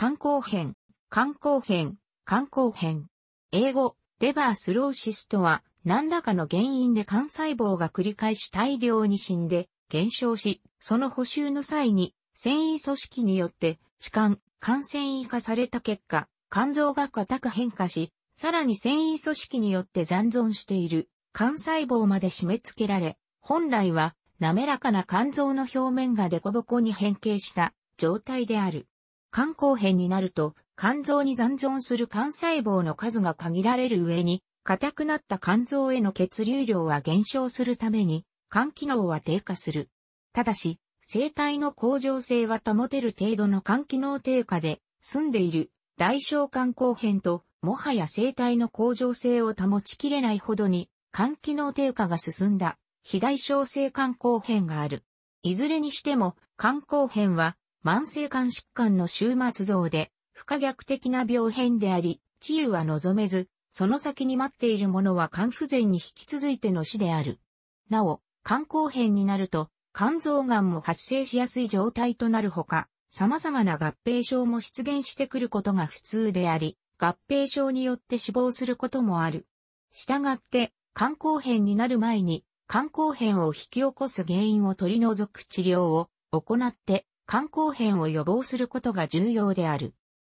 観光編、観光編、観光編。英語、レバースローシスとは、何らかの原因で肝細胞が繰り返し大量に死んで、減少し、その補修の際に、繊維組織によって、痴漢、感染維化された結果、肝臓が固く変化し、さらに繊維組織によって残存している、肝細胞まで締め付けられ、本来は、滑らかな肝臓の表面がデコボコに変形した状態である。肝硬変になると、肝臓に残存する肝細胞の数が限られる上に、硬くなった肝臓への血流量は減少するために、肝機能は低下する。ただし、生体の向上性は保てる程度の肝機能低下で、済んでいる大小肝硬変と、もはや生体の向上性を保ちきれないほどに、肝機能低下が進んだ、非大小性肝硬変がある。いずれにしても、肝硬変は、慢性肝疾患の終末像で、不可逆的な病変であり、治癒は望めず、その先に待っているものは肝不全に引き続いての死である。なお、肝硬変になると、肝臓がんも発生しやすい状態となるほか、様々な合併症も出現してくることが普通であり、合併症によって死亡することもある。したがって、肝硬変になる前に、肝硬変を引き起こす原因を取り除く治療を行って、肝硬変を予防することが重要である。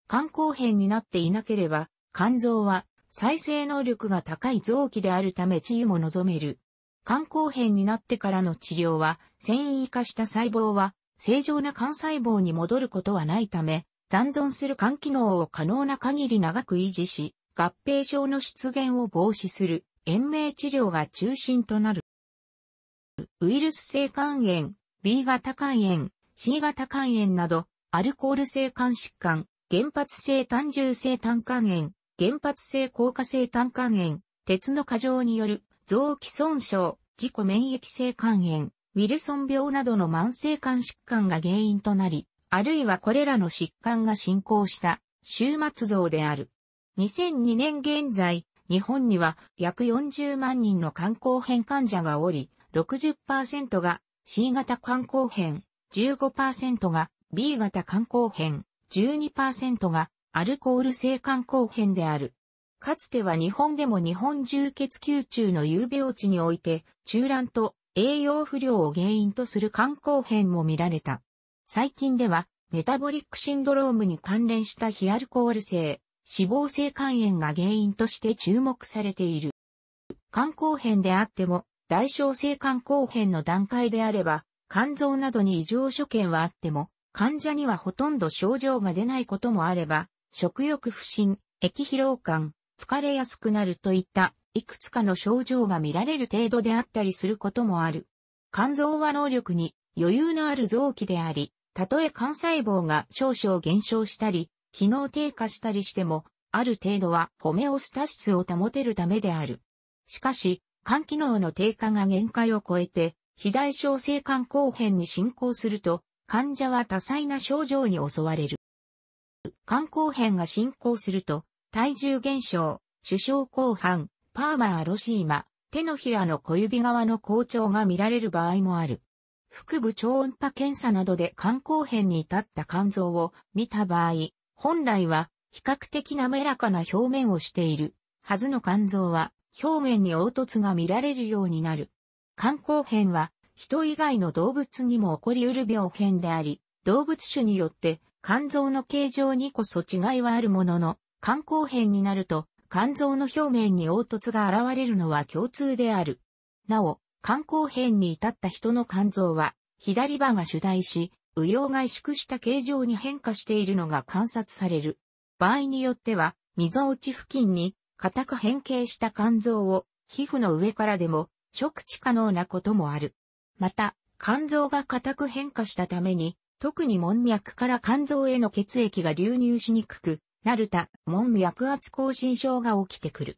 肝硬変になっていなければ、肝臓は再生能力が高い臓器であるため治癒も望める。肝硬変になってからの治療は、繊維化した細胞は正常な肝細胞に戻ることはないため、残存する肝機能を可能な限り長く維持し、合併症の出現を防止する延命治療が中心となる。ウイルス性肝炎、B 型肝炎、C 型肝炎など、アルコール性肝疾患、原発性単重性胆管炎、原発性硬化性胆管炎、鉄の過剰による臓器損傷、自己免疫性肝炎、ウィルソン病などの慢性肝疾患が原因となり、あるいはこれらの疾患が進行した終末像である。2002年現在、日本には約40万人の肝硬変患者がおり、60%が C 型肝硬変、15%が B 型肝硬変、12%がアルコール性肝硬変である。かつては日本でも日本重血球中の有病地において、中卵と栄養不良を原因とする肝硬変も見られた。最近では、メタボリックシンドロームに関連した非アルコール性、脂肪性肝炎が原因として注目されている。肝硬変であっても、代償性肝硬変の段階であれば、肝臓などに異常所見はあっても、患者にはほとんど症状が出ないこともあれば、食欲不振、液疲労感、疲れやすくなるといったいくつかの症状が見られる程度であったりすることもある。肝臓は能力に余裕のある臓器であり、たとえ肝細胞が少々減少したり、機能低下したりしても、ある程度はホメオスタシスを保てるためである。しかし、肝機能の低下が限界を超えて、肥大症性肝硬変に進行すると、患者は多彩な症状に襲われる。肝硬変が進行すると、体重減少、首相後半、パーマーロシーマ、手のひらの小指側の好調が見られる場合もある。腹部超音波検査などで肝硬変に至った肝臓を見た場合、本来は比較的滑らかな表面をしているはずの肝臓は表面に凹凸が見られるようになる。肝硬変は、人以外の動物にも起こりうる病変であり、動物種によって肝臓の形状にこそ違いはあるものの、肝硬変になると肝臓の表面に凹凸が現れるのは共通である。なお、肝硬変に至った人の肝臓は、左歯が主題し、右葉が萎縮した形状に変化しているのが観察される。場合によっては、溝落ち付近に、硬く変形した肝臓を、皮膚の上からでも、直知可能なこともある。また、肝臓が硬く変化したために、特に門脈から肝臓への血液が流入しにくくなるた、門脈圧亢進症が起きてくる。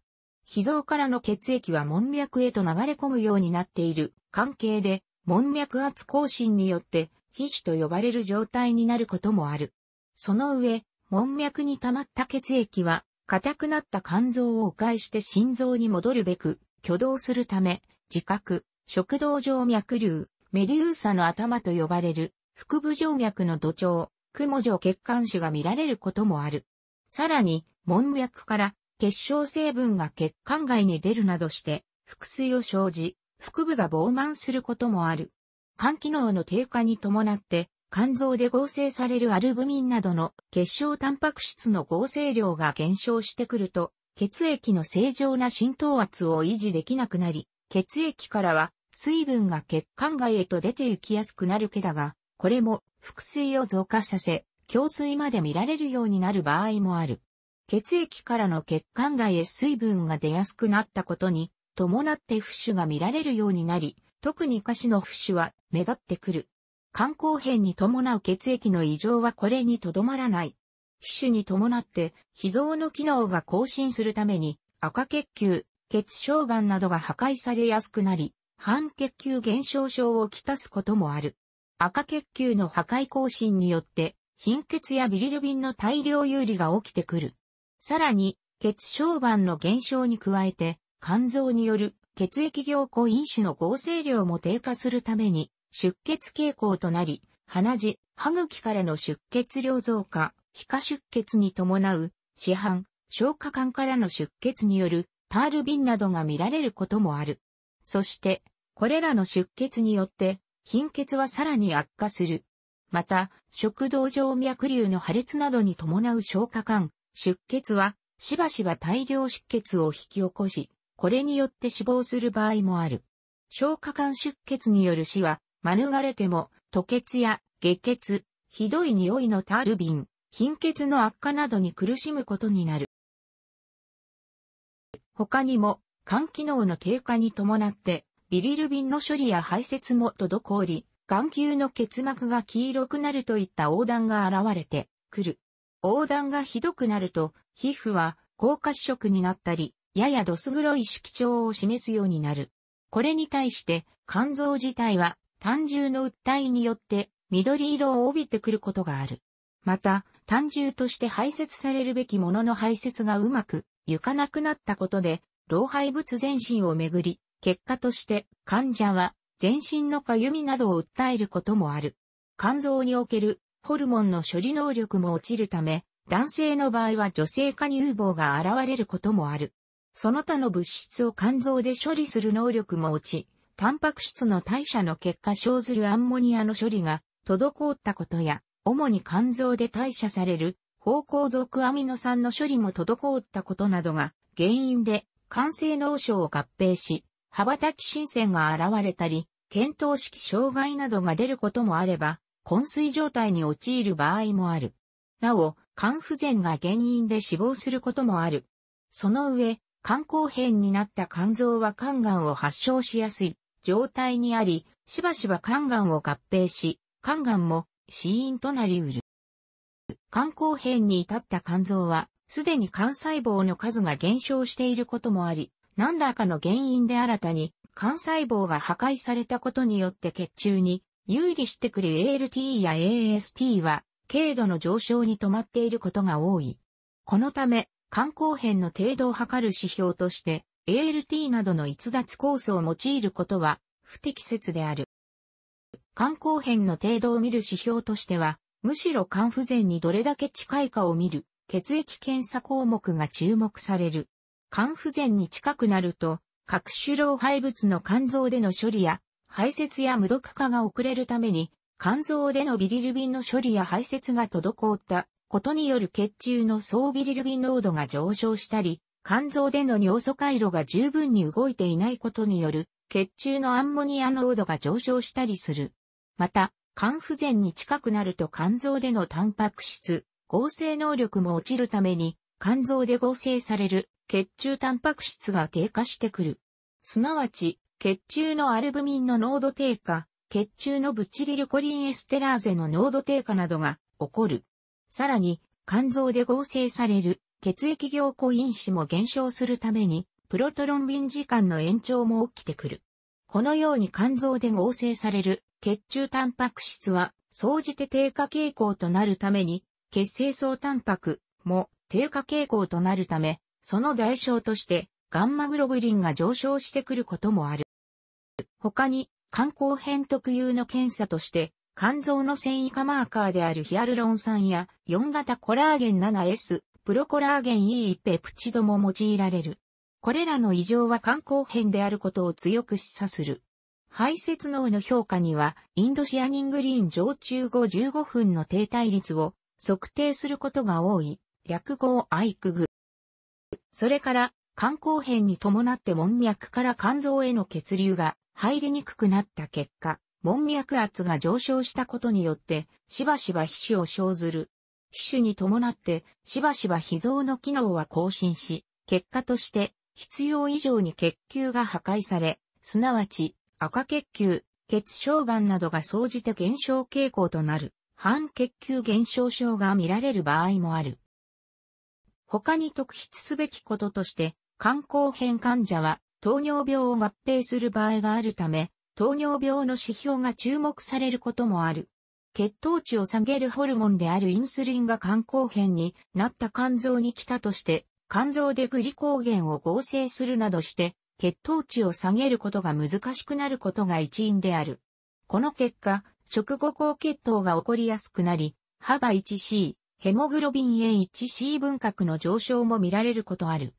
脾臓からの血液は門脈へと流れ込むようになっている関係で、門脈圧亢進によって、皮脂と呼ばれる状態になることもある。その上、門脈に溜まった血液は、硬くなった肝臓を迂回して心臓に戻るべく、挙動するため、自覚、食道静脈瘤、メデューサの頭と呼ばれる、腹部静脈の土壌、雲状血管腫が見られることもある。さらに、門脈から結晶成分が血管外に出るなどして、腹水を生じ、腹部が膨満することもある。肝機能の低下に伴って、肝臓で合成されるアルブミンなどの結晶タンパク質の合成量が減少してくると、血液の正常な浸透圧を維持できなくなり、血液からは水分が血管外へと出て行きやすくなるけだが、これも腹水を増加させ、胸水まで見られるようになる場合もある。血液からの血管外へ水分が出やすくなったことに、伴って浮腫が見られるようになり、特に下肢の浮腫は目立ってくる。肝硬変に伴う血液の異常はこれにとどまらない。皮腫に伴って、脾臓の機能が更新するために、赤血球、血小板などが破壊されやすくなり、半血球減少症をきたすこともある。赤血球の破壊更新によって、貧血やビリルビンの大量有利が起きてくる。さらに、血小板の減少に加えて、肝臓による血液凝固因子の合成量も低下するために、出血傾向となり、鼻血、歯茎からの出血量増加、皮下出血に伴う、市販、消化管からの出血によるタール瓶などが見られることもある。そして、これらの出血によって、貧血はさらに悪化する。また、食道上脈瘤の破裂などに伴う消化管、出血は、しばしば大量出血を引き起こし、これによって死亡する場合もある。消化管出血による死は、免れても、吐血や下血、ひどい匂いのタール瓶、貧血の悪化などに苦しむことになる。他にも、肝機能の低下に伴って、ビリルビンの処理や排泄も滞り、眼球の結膜が黄色くなるといった横断が現れてくる。横断がひどくなると、皮膚は高褐色になったり、ややドス黒い色調を示すようになる。これに対して、肝臓自体は単重の訴えによって緑色を帯びてくることがある。また、単重として排泄されるべきものの排泄がうまく行かなくなったことで、老廃物全身をめぐり、結果として患者は全身のかゆみなどを訴えることもある。肝臓におけるホルモンの処理能力も落ちるため、男性の場合は女性化乳房が現れることもある。その他の物質を肝臓で処理する能力も落ち、タンパク質の代謝の結果生ずるアンモニアの処理が滞ったことや、主に肝臓で代謝される高校属アミノ酸の処理も滞ったことなどが原因で肝性脳症を合併し、羽ばたき新鮮が現れたり、検討式障害などが出ることもあれば、昏睡状態に陥る場合もある。なお、肝不全が原因で死亡することもある。その上、肝硬変になった肝臓は肝がんを発症しやすい状態にあり、しばしば肝がんを合併し、肝がんも死因となりうる。肝硬変に至った肝臓は、すでに肝細胞の数が減少していることもあり、何らかの原因で新たに肝細胞が破壊されたことによって血中に有利してくる ALT や AST は軽度の上昇に止まっていることが多い。このため、肝硬変の程度を測る指標として ALT などの逸脱酵素を用いることは不適切である。肝硬変の程度を見る指標としては、むしろ肝不全にどれだけ近いかを見る、血液検査項目が注目される。肝不全に近くなると、各種老廃物の肝臓での処理や、排泄や無毒化が遅れるために、肝臓でのビリルビンの処理や排泄が滞ったことによる血中の総ビリルビン濃度が上昇したり、肝臓での尿素回路が十分に動いていないことによる血中のアンモニア濃度が上昇したりする。また、肝不全に近くなると肝臓でのタンパク質、合成能力も落ちるために、肝臓で合成される血中タンパク質が低下してくる。すなわち、血中のアルブミンの濃度低下、血中のブチリルコリンエステラーゼの濃度低下などが起こる。さらに、肝臓で合成される血液凝固因子も減少するために、プロトロンビン時間の延長も起きてくる。このように肝臓で合成される血中タンパク質は、総じて低下傾向となるために、血清層タンパクも低下傾向となるため、その代償として、ガンマグロブリンが上昇してくることもある。他に、肝硬変特有の検査として、肝臓の繊維化マーカーであるヒアルロン酸や4型コラーゲン 7S、プロコラーゲン E ペプチドも用いられる。これらの異常は肝硬変であることを強く示唆する。排泄脳の評価には、インドシアニングリーン常駐後15分の停滞率を測定することが多い、略語をアイクグ。それから、肝硬変に伴って門脈から肝臓への血流が入りにくくなった結果、門脈圧が上昇したことによって、しばしば皮脂を生ずる。皮脂に伴って、しばしば脾臓の機能は更新し、結果として、必要以上に血球が破壊され、すなわち赤血球、血小板などが総じて減少傾向となる、半血球減少症が見られる場合もある。他に特筆すべきこととして、肝硬変患者は糖尿病を合併する場合があるため、糖尿病の指標が注目されることもある。血糖値を下げるホルモンであるインスリンが肝硬変になった肝臓に来たとして肝臓でグリコーゲンを合成するなどして、血糖値を下げることが難しくなることが一因である。この結果、食後高血糖が起こりやすくなり、幅 1C、ヘモグロビン A1C 分隔の上昇も見られることある。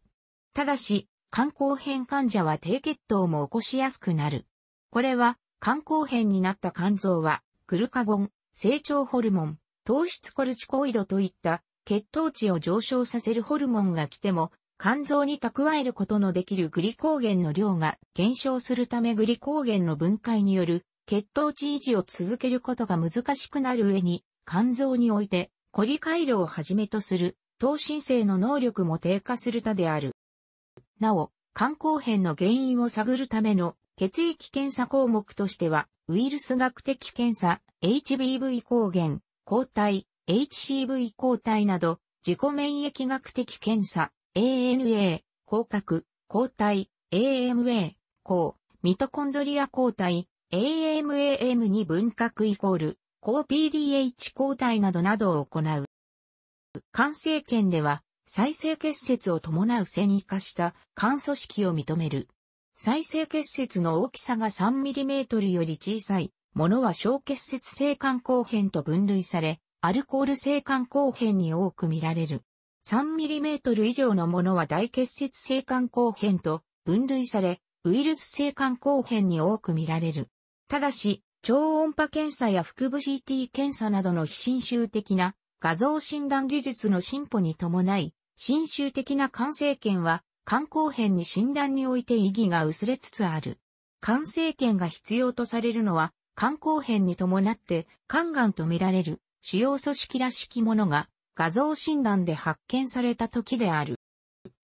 ただし、肝硬変患者は低血糖も起こしやすくなる。これは、肝硬変になった肝臓は、グルカゴン、成長ホルモン、糖質コルチコイドといった血糖値を上昇させるホルモンが来ても、肝臓に蓄えることのできるグリコーゲンの量が減少するためグリコーゲンの分解による血糖値維持を続けることが難しくなる上に、肝臓においてコリ回路をはじめとする糖新生の能力も低下するたである。なお、肝硬変の原因を探るための血液検査項目としては、ウイルス学的検査、HBV 抗原、抗体、HCV 抗体など、自己免疫学的検査、ANA、広角、抗体、AMA、抗、ミトコンドリア抗体、a m a m に分割イコール、抗 PDH 抗体などなどを行う。肝性検では、再生結節を伴う線維化した肝組織を認める。再生結節の大きさが 3mm より小さいものは小結節性肝硬変と分類され、アルコール性肝硬変に多く見られる。3mm 以上のものは大結節性肝硬変と分類され、ウイルス性肝硬変に多く見られる。ただし、超音波検査や腹部 CT 検査などの非侵襲的な画像診断技術の進歩に伴い、侵襲的な肝性検は肝硬変に診断において意義が薄れつつある。肝性検が必要とされるのは肝硬変に伴って肝がんと見られる主要組織らしきものが画像診断で発見された時である。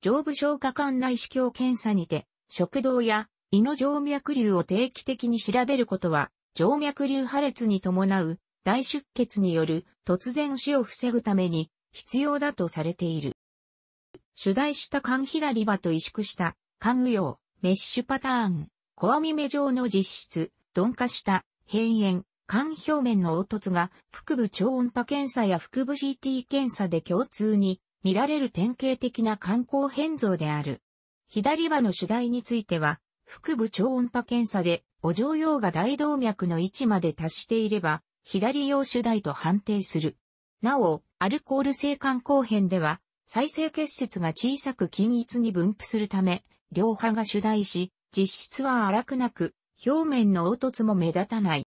上部消化管内視鏡検査にて、食道や胃の静脈瘤を定期的に調べることは、静脈瘤破裂に伴う大出血による突然死を防ぐために必要だとされている。主題した肝左場と萎縮した肝右葉、メッシュパターン、小網目状の実質、鈍化した、変炎、肝表面の凹凸が腹部超音波検査や腹部 CT 検査で共通に見られる典型的な肝硬変像である。左歯の主題については、腹部超音波検査で、お状用が大動脈の位置まで達していれば、左用主題と判定する。なお、アルコール性肝硬変では、再生結節が小さく均一に分布するため、両歯が主題し、実質は荒くなく、表面の凹凸も目立たない。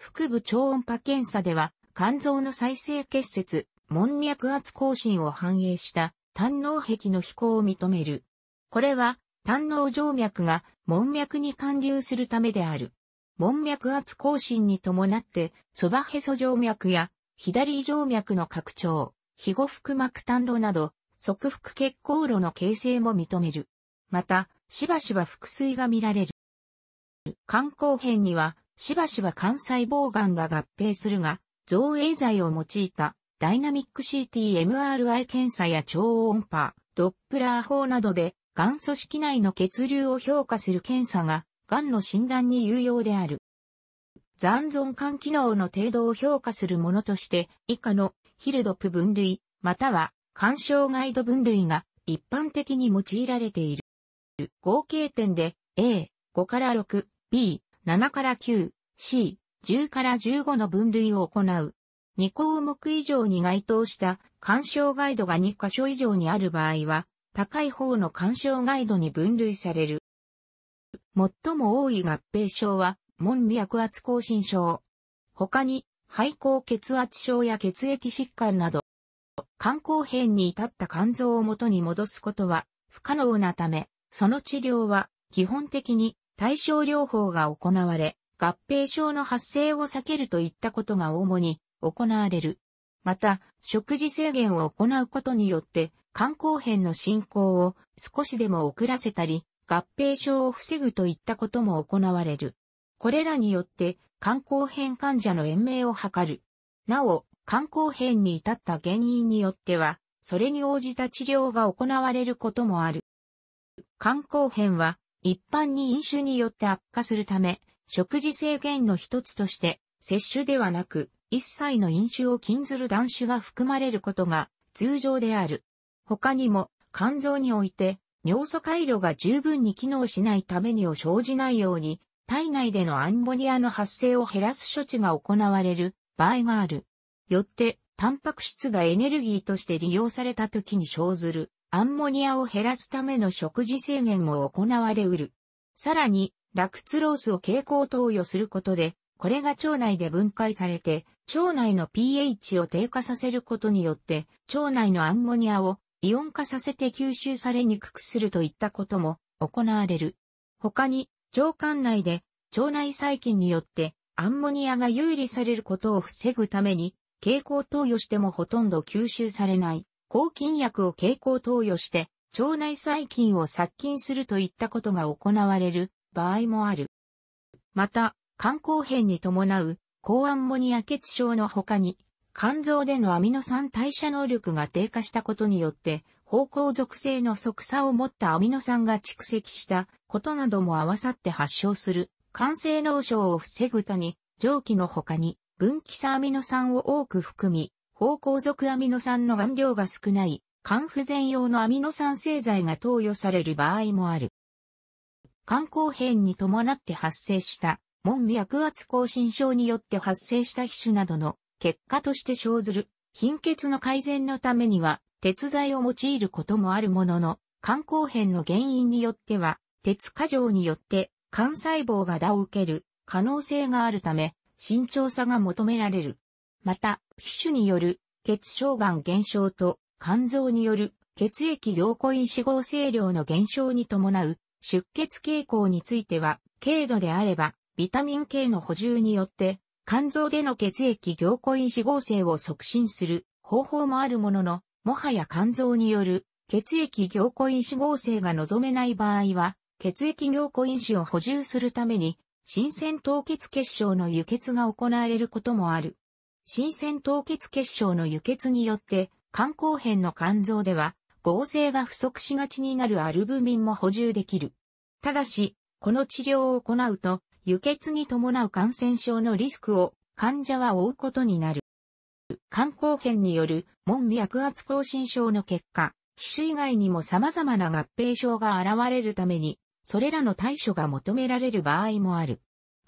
腹部超音波検査では、肝臓の再生結節、門脈圧更新を反映した胆脳壁の飛行を認める。これは、胆脳静脈が門脈に貫流するためである。門脈圧更新に伴って、そばへそ静脈や左静脈の拡張、肥後腹膜胆路など、側腹血行路の形成も認める。また、しばしば腹水が見られる。肝硬変には、しばしば肝細胞癌が合併するが、造影剤を用いたダイナミック CT-MRI 検査や超音波、ドップラー法などで、癌組織内の血流を評価する検査が、癌の診断に有用である。残存肝機能の程度を評価するものとして、以下のヒルドプ分類、または肝障害度分類が一般的に用いられている。合計点で A、5から6、B、7から9、C、10から15の分類を行う。2項目以上に該当した鑑賞ガイドが2箇所以上にある場合は、高い方の干渉ガイドに分類される。最も多い合併症は、門脈圧亢進症。他に、肺高血圧症や血液疾患など、肝硬変に至った肝臓を元に戻すことは不可能なため、その治療は基本的に対症療法が行われ、合併症の発生を避けるといったことが主に行われる。また、食事制限を行うことによって、肝硬変の進行を少しでも遅らせたり、合併症を防ぐといったことも行われる。これらによって、肝硬変患者の延命を図る。なお、肝硬変に至った原因によっては、それに応じた治療が行われることもある。肝硬変は、一般に飲酒によって悪化するため、食事制限の一つとして、摂取ではなく、一切の飲酒を禁ずる断酒が含まれることが通常である。他にも、肝臓において、尿素回路が十分に機能しないためにを生じないように、体内でのアンモニアの発生を減らす処置が行われる場合がある。よって、タンパク質がエネルギーとして利用された時に生ずるアンモニアを減らすための食事制限も行われうる。さらに、ラクツロースを蛍光投与することで、これが腸内で分解されて、腸内の pH を低下させることによって、腸内のアンモニアをイオン化させて吸収されにくくするといったことも行われる。他に、腸管内で腸内細菌によってアンモニアが有利されることを防ぐために、蛍光投与してもほとんど吸収されない抗菌薬を経口投与して、腸内細菌を殺菌するといったことが行われる場合もある。また、肝硬変に伴う抗アンモニア血症の他に、肝臓でのアミノ酸代謝能力が低下したことによって、方向属性の即差を持ったアミノ酸が蓄積したことなども合わさって発症する、肝性脳症を防ぐたに、蒸気の他に、分岐差アミノ酸を多く含み、方向属アミノ酸の含量が少ない肝不全用のアミノ酸製剤が投与される場合もある。肝硬変に伴って発生した、門脈圧亢進症によって発生した皮腫などの結果として生ずる貧血の改善のためには鉄剤を用いることもあるものの、肝硬変の原因によっては、鉄過剰によって肝細胞が打を受ける可能性があるため、慎重さが求められる。また、皮種による血小板減少と肝臓による血液凝固因子合成量の減少に伴う出血傾向については、軽度であれば、ビタミン K の補充によって、肝臓での血液凝固因子合成を促進する方法もあるものの、もはや肝臓による血液凝固因子合成が望めない場合は、血液凝固因子を補充するために、新鮮凍結結晶の輸血が行われることもある。新鮮凍結結晶の輸血によって、肝硬変の肝臓では、合成が不足しがちになるアルブミンも補充できる。ただし、この治療を行うと、輸血に伴う感染症のリスクを患者は負うことになる。肝硬変による門脈圧亢進症の結果、皮種以外にも様々な合併症が現れるために、それらの対処が求められる場合もある。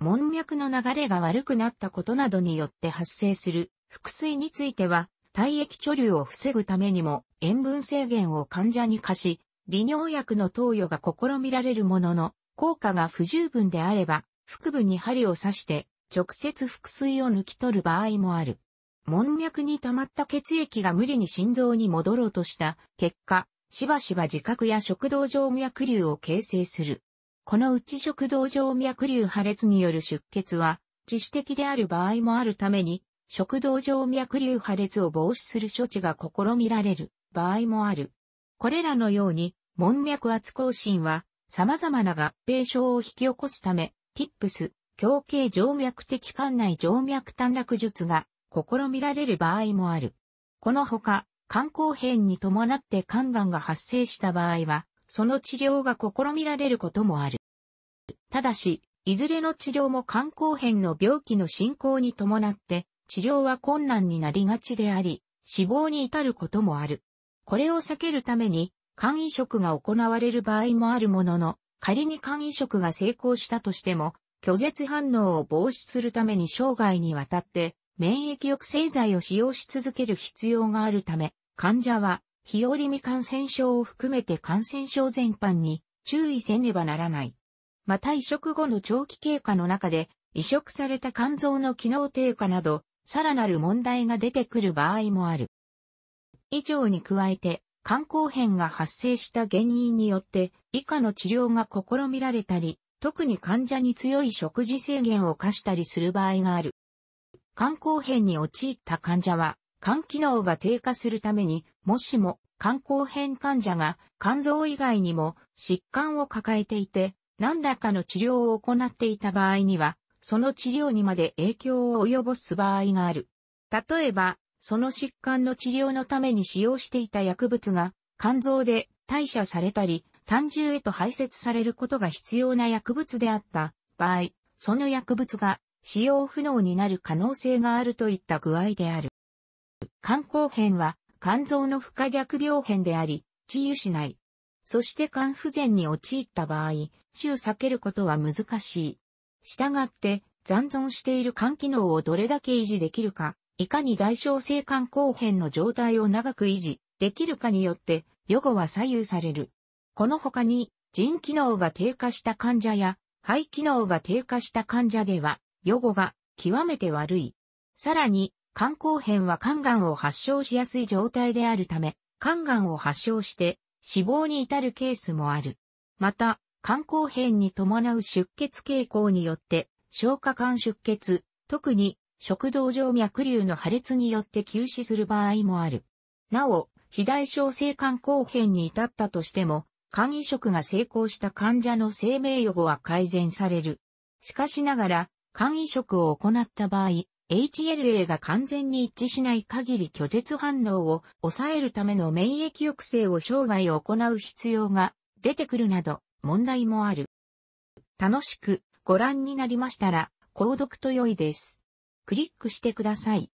門脈の流れが悪くなったことなどによって発生する腹水については、体液貯留を防ぐためにも塩分制限を患者に課し、利尿薬の投与が試みられるものの、効果が不十分であれば、腹部に針を刺して直接腹水を抜き取る場合もある。門脈に溜まった血液が無理に心臓に戻ろうとした結果、しばしば自覚や食道静脈瘤を形成する。この内食道静脈瘤破裂による出血は、致死的である場合もあるために、食道静脈瘤破裂を防止する処置が試みられる場合もある。これらのように、門脈圧更新は、様々な合併症を引き起こすため、TIPS、強形静脈的管内静脈短絡術が試みられる場合もある。このほか、肝硬変に伴って肝がんが発生した場合は、その治療が試みられることもある。ただし、いずれの治療も肝硬変の病気の進行に伴って、治療は困難になりがちであり、死亡に至ることもある。これを避けるために、肝移植が行われる場合もあるものの、仮に肝移植が成功したとしても、拒絶反応を防止するために生涯にわたって免疫抑制剤を使用し続ける必要があるため、患者は日和見感染症を含めて感染症全般に注意せねばならない。また移植後の長期経過の中で、移植された肝臓の機能低下など、さらなる問題が出てくる場合もある。以上に加えて、肝硬変が発生した原因によって以下の治療が試みられたり、特に患者に強い食事制限を課したりする場合がある。肝硬変に陥った患者は肝機能が低下するために、もしも肝硬変患者が肝臓以外にも疾患を抱えていて、何らかの治療を行っていた場合には、その治療にまで影響を及ぼす場合がある。例えば、その疾患の治療のために使用していた薬物が肝臓で代謝されたり、胆汁へと排泄されることが必要な薬物であった場合、その薬物が使用不能になる可能性があるといった具合である。肝硬変は肝臓の不可逆病変であり、治癒しない。そして肝不全に陥った場合、死を避けることは難しい。したがって、残存している肝機能をどれだけ維持できるか、いかに代償性肝硬変の状態を長く維持できるかによって、予後は左右される。この他に、腎機能が低下した患者や、肺機能が低下した患者では、予後が極めて悪い。さらに、肝硬変は肝がんを発症しやすい状態であるため、肝がんを発症して死亡に至るケースもある。また、肝硬変に伴う出血傾向によって、消化管出血、特に食道上脈瘤の破裂によって急死する場合もある。なお、肥大症性肝硬変に至ったとしても、肝移植が成功した患者の生命予後は改善される。しかしながら、肝移植を行った場合、HLA が完全に一致しない限り拒絶反応を抑えるための免疫抑制を生涯行う必要が出てくるなど問題もある。楽しくご覧になりましたら、購読と良いです。クリックしてください。